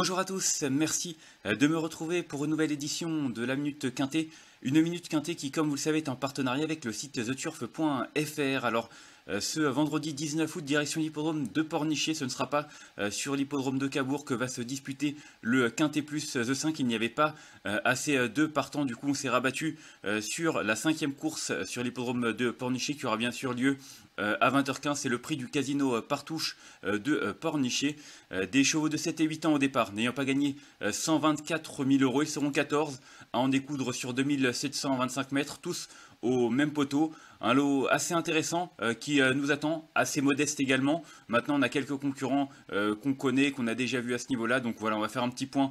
Bonjour à tous, merci euh, de me retrouver pour une nouvelle édition de la Minute Quintée. Une minute quintée qui, comme vous le savez, est en partenariat avec le site theturf.fr. Alors, euh, ce vendredi 19 août, direction l'hippodrome de Pornichet, ce ne sera pas euh, sur l'hippodrome de Cabourg que va se disputer le Quintet plus The 5. Il n'y avait pas euh, assez de partants, du coup on s'est rabattu sur la cinquième course sur l'hippodrome de Pornichet qui aura bien sûr lieu à 20h15, c'est le prix du casino Partouche de Pornichet. Des chevaux de 7 et 8 ans au départ, n'ayant pas gagné 124 000 euros, ils seront 14 à en découdre sur 2725 mètres, tous au même poteau. Un lot assez intéressant euh, qui euh, nous attend, assez modeste également. Maintenant, on a quelques concurrents euh, qu'on connaît, qu'on a déjà vu à ce niveau-là. Donc voilà, on va faire un petit point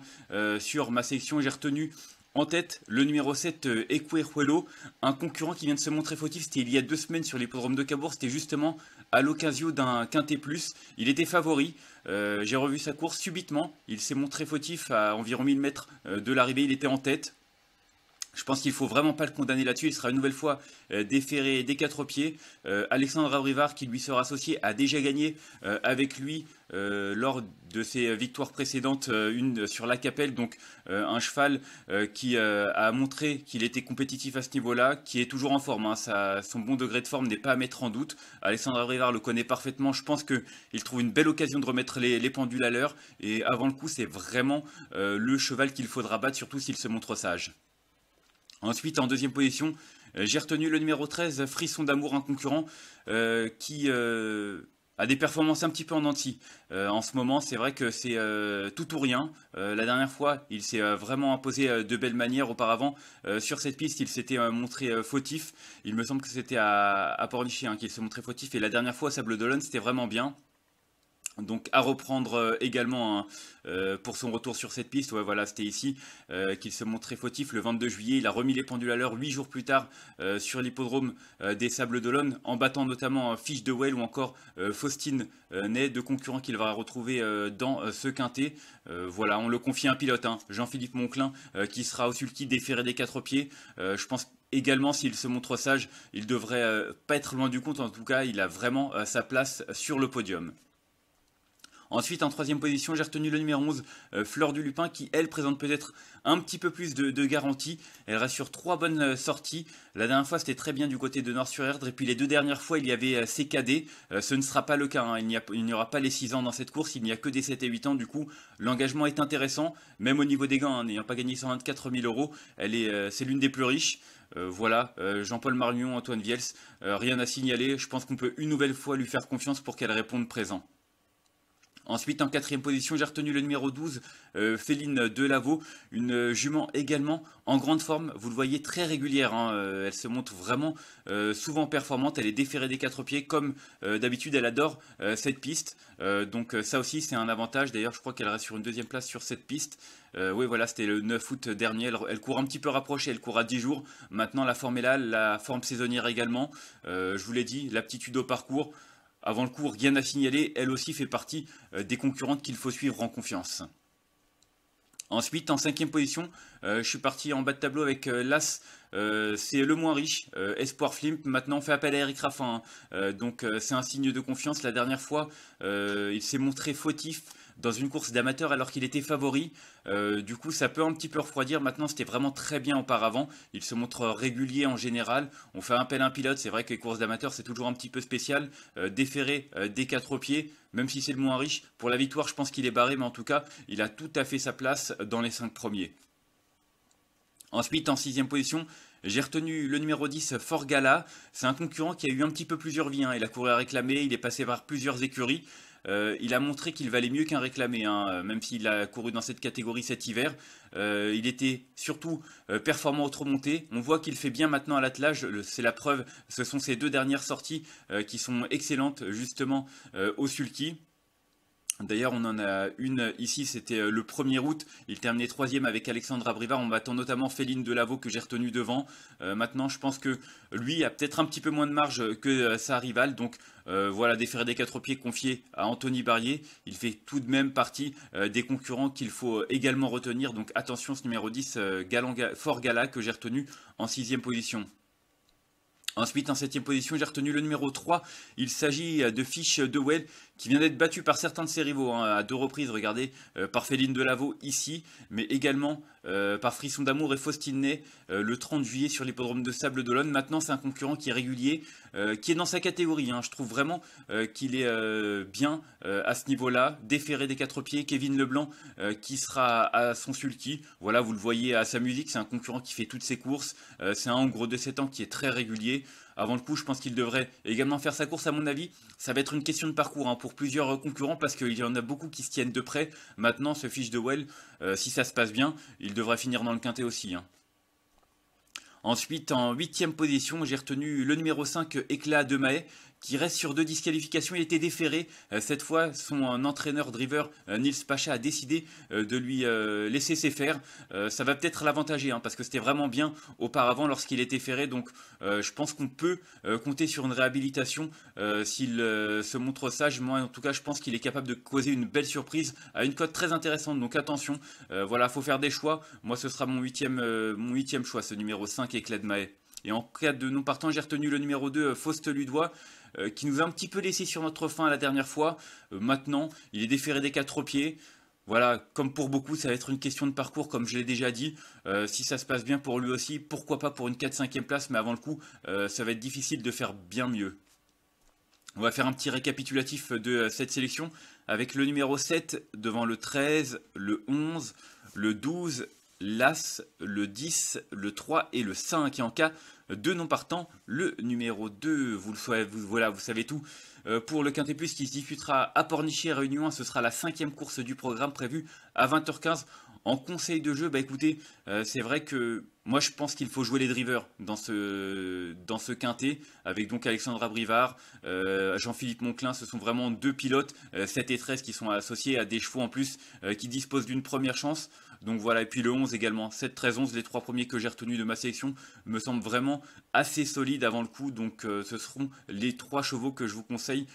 sur ma sélection. J'ai retenu en tête, le numéro 7, Equerhuelo, un concurrent qui vient de se montrer fautif, c'était il y a deux semaines sur l'hippodrome de Cabourg, c'était justement à l'occasion d'un quintet plus. Il était favori, j'ai revu sa course subitement, il s'est montré fautif à environ 1000 mètres de l'arrivée, il était en tête, je pense qu'il ne faut vraiment pas le condamner là-dessus. Il sera une nouvelle fois euh, déferré des quatre pieds. Euh, Alexandre Abrivard, qui lui sera associé, a déjà gagné euh, avec lui lors de ses victoires précédentes, une sur la capelle, donc un cheval qui a montré qu'il était compétitif à ce niveau-là, qui est toujours en forme. Hein. son bon degré de forme n'est pas à mettre en doute. Alexandre Abrivard le connaît parfaitement. Je pense qu'il trouve une belle occasion de remettre les pendules à l'heure. Et avant le coup, c'est vraiment le cheval qu'il faudra battre, surtout s'il se montre sage. Ensuite, en deuxième position, euh, j'ai retenu le numéro 13, Frisson d'amour, un concurrent euh, qui euh, a des performances un petit peu en anti. en ce moment, c'est vrai que c'est tout ou rien. la dernière fois, il s'est vraiment imposé de belles manières Auparavant, sur cette piste, il s'était montré fautif. Il me semble que c'était à, à Pornichet hein, qu'il se montrait fautif. Et la dernière fois, Sable d'Olonne, c'était vraiment bien. Donc à reprendre euh, également hein, euh, pour son retour sur cette piste, voilà, c'était ici euh, qu'il se montrait fautif le 22 juillet. Il a remis les pendules à l'heure 8 jours plus tard sur l'hippodrome des Sables d'Olonne, en battant notamment hein, Fish de Whale ou encore Faustine Ney, deux concurrents qu'il va retrouver dans ce quintet. voilà, on le confie à un pilote, hein, Jean-Philippe Monclin, qui sera au sulky déféré des quatre pieds. je pense également s'il se montre sage, il devrait pas être loin du compte. En tout cas, il a vraiment sa place sur le podium. Ensuite, en troisième position, j'ai retenu le numéro 11, euh, Fleur du Lupin, qui elle présente peut-être un petit peu plus de, garantie. Elle rassure trois bonnes euh, sorties. La dernière fois, c'était très bien du côté de Nord-sur-Erdre. Et puis les deux dernières fois, il y avait euh, CKD. ce ne sera pas le cas. Hein. Il n'y aura pas les 6 ans dans cette course. Il n'y a que des 7 et 8 ans. Du coup, l'engagement est intéressant, même au niveau des gains. Hein. N'ayant pas gagné 124 000 euros, elle est, c'est l'une des plus riches. voilà, Jean-Paul Marion, Antoine Viels, rien à signaler. Je pense qu'on peut une nouvelle fois lui faire confiance pour qu'elle réponde présent. Ensuite, en quatrième position, j'ai retenu le numéro 12, euh, féline Féline Delaveau, une jument également en grande forme. Vous le voyez très régulière, hein, euh, elle se montre vraiment euh, souvent performante. Elle est déférée des quatre pieds, comme d'habitude, elle adore cette piste. donc ça aussi, c'est un avantage. D'ailleurs, je crois qu'elle reste sur une deuxième place sur cette piste. oui, voilà, c'était le 9 août dernier. Elle, elle, court un petit peu rapprochée, elle court à 10 jours. Maintenant, la forme est là, la forme saisonnière également. je vous l'ai dit, l'aptitude au parcours. Avant le cours, rien à signaler, elle aussi fait partie euh, des concurrentes qu'il faut suivre en confiance. Ensuite, en cinquième position, euh, je suis parti en bas de tableau avec euh, l'As. c'est le moins riche, Espoir Flimp. Maintenant, on fait appel à Eric Raffin. Hein. donc, c'est un signe de confiance. La dernière fois, il s'est montré fautif dans une course d'amateur alors qu'il était favori. Euh, du coup, ça peut un petit peu refroidir. Maintenant, c'était vraiment très bien auparavant. Il se montre régulier en général. On fait appel à un pilote. C'est vrai que les courses d'amateur, c'est toujours un petit peu spécial. Déferré, euh, déféré euh, des quatre pieds, même si c'est le moins riche. Pour la victoire, je pense qu'il est barré, mais en tout cas, il a tout à fait sa place dans les cinq premiers. Ensuite, en sixième position, j'ai retenu le numéro 10, Forgala. C'est un concurrent qui a eu un petit peu plusieurs vies. Hein. Il a couru à réclamer, il est passé par plusieurs écuries. Euh, il a montré qu'il valait mieux qu'un réclamé, hein, euh, même s'il a couru dans cette catégorie cet hiver. Euh, il était surtout performant au monté. On voit qu'il fait bien maintenant à l'attelage. C'est la preuve. Ce sont ses deux dernières sorties qui sont excellentes justement au sulky. D'ailleurs, on en a une ici, c'était euh, le 1er août. Il terminait troisième avec Alexandre Abrivard. On m'attend notamment Féline Delaveau que j'ai retenu devant. Euh, maintenant, je pense que lui a peut-être un petit peu moins de marge que euh, sa rivale. Donc voilà, voilà, déférer des quatre pieds confiés à Anthony Barrier. Il fait tout de même partie des concurrents qu'il faut également retenir. Donc attention, ce numéro 10, Fort Gala que j'ai retenu en sixième position. Ensuite, en septième position, j'ai retenu le numéro 3. Il s'agit de Fish Dewell qui vient d'être battu par certains de ses rivaux hein, à deux reprises, regardez, euh, par Féline Delaveau ici, mais également euh, par Frisson d'Amour et Faustine Ney euh, le 30 juillet sur l'hippodrome de Sable d'Olonne. Maintenant, c'est un concurrent qui est régulier, qui est dans sa catégorie. Hein. Je trouve vraiment qu'il est bien à ce niveau-là, déféré des quatre pieds. Kevin Leblanc qui sera à son sulky. Voilà, vous le voyez à sa musique, c'est un concurrent qui fait toutes ses courses. c'est un en gros de 7 ans qui est très régulier. Avant le coup, je pense qu'il devrait également faire sa course, à mon avis. Ça va être une question de parcours hein, pour plusieurs euh, concurrents parce qu'il y en a beaucoup qui se tiennent de près. Maintenant, ce fiche de Well, euh, si ça se passe bien, il devrait finir dans le quintet aussi. Hein. Ensuite, en huitième position, j'ai retenu le numéro 5, Éclat de Mahé, qui reste sur deux disqualifications. Il était déféré. Euh, cette fois, son entraîneur-driver euh, Nils Pacha a décidé euh, de lui laisser ses fers, Ça va peut-être l'avantager hein, parce que c'était vraiment bien auparavant lorsqu'il était ferré. Donc, je pense qu'on peut compter sur une réhabilitation s'il se montre sage. Moi, en tout cas, je pense qu'il est capable de causer une belle surprise à une cote très intéressante. Donc, attention. Voilà, faut faire des choix. Moi, ce sera mon huitième, mon huitième choix, ce numéro 5 et de Et en cas de non partant, j'ai retenu le numéro 2, Faust Ludois. Euh, qui nous a un petit peu laissé sur notre fin la dernière fois. Euh, maintenant, il est déféré des quatre pieds. Voilà, comme pour beaucoup, ça va être une question de parcours, comme je l'ai déjà dit. Euh, si ça se passe bien pour lui aussi, pourquoi pas pour une 4-5e place, mais avant le coup, ça va être difficile de faire bien mieux. On va faire un petit récapitulatif de cette sélection, avec le numéro 7 devant le 13, le 11, le 12 l'As, le 10, le 3 et le 5. Et en cas de non partant, le numéro 2. Vous le savez, vous, voilà, vous savez tout. Euh, pour le Quintet Plus qui se discutera à Pornichet Réunion 1, ce sera la cinquième course du programme prévue à 20h15 en conseil de jeu. Bah écoutez, euh, c'est vrai que moi, je pense qu'il faut jouer les drivers dans ce, dans ce quintet, avec donc Alexandra Brivard, euh, Jean-Philippe Monclin. Ce sont vraiment deux pilotes, 7 euh, et 13, qui sont associés à des chevaux en plus, euh, qui disposent d'une première chance. Donc voilà, et puis le 11 également, 7, 13, 11, les trois premiers que j'ai retenus de ma sélection me semblent vraiment assez solides avant le coup. Donc ce seront les trois chevaux que je vous conseille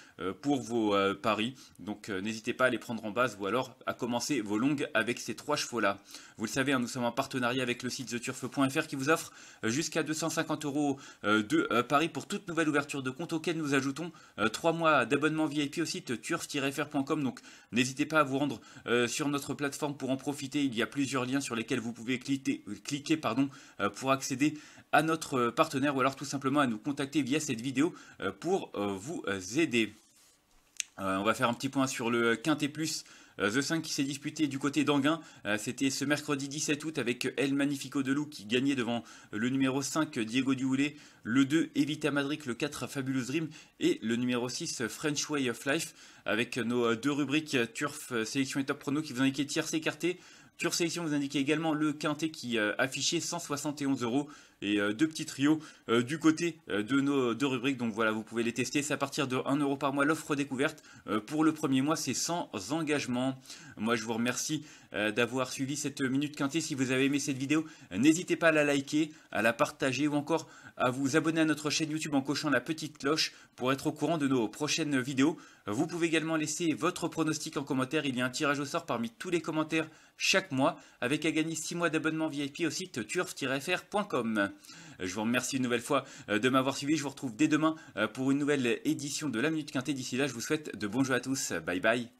pour vos paris. Donc n'hésitez pas à les prendre en base ou alors à commencer vos longues avec ces trois chevaux-là. Vous le savez, hein, nous sommes en partenariat avec le site The theturf.com qui vous offre euh, jusqu'à 250 euros euh, de euh, paris pour toute nouvelle ouverture de compte auquel nous ajoutons trois mois d'abonnement VIP au site turf-fr.com. Donc n'hésitez pas à vous rendre sur notre plateforme pour en profiter. Il y a plusieurs liens sur lesquels vous pouvez cliquer, pardon, pour accéder à notre partenaire ou alors tout simplement à nous contacter via cette vidéo pour vous aider. On va faire un petit point sur le Quintet Plus euh, The 5 qui s'est disputé du côté d'Anguin, euh, c'était ce mercredi 17 août avec El Magnifico de Loup qui gagnait devant le numéro 5 Diego Dioulet, le 2 Evita Madric, le 4 Fabulous Dream et le numéro 6 French Way of Life avec nos euh, deux rubriques Turf Sélection et Top Prono qui vous indiquaient tiers s'écarter. Turf Sélection vous indiquait également le quintet qui affichait 171 euros et euh, deux petits trios euh, du côté euh, de nos deux rubriques. Donc voilà, vous pouvez les tester. C'est à partir de 1 euro par mois l'offre découverte. pour le premier mois, c'est sans engagement. Moi, je vous remercie d'avoir suivi cette minute quintée. Si vous avez aimé cette vidéo, n'hésitez pas à la liker, à la partager ou encore à vous abonner à notre chaîne YouTube en cochant la petite cloche pour être au courant de nos prochaines vidéos. Vous pouvez également laisser votre pronostic en commentaire. Il y a un tirage au sort parmi tous les commentaires chaque mois avec à gagner 6 mois d'abonnement VIP au site turf-fr.com. Euh, je vous remercie une nouvelle fois euh, de m'avoir suivi. Je vous retrouve dès demain euh, pour une nouvelle édition de la Minute Quintée. D'ici là, je vous souhaite de bons jeux à tous. Bye bye.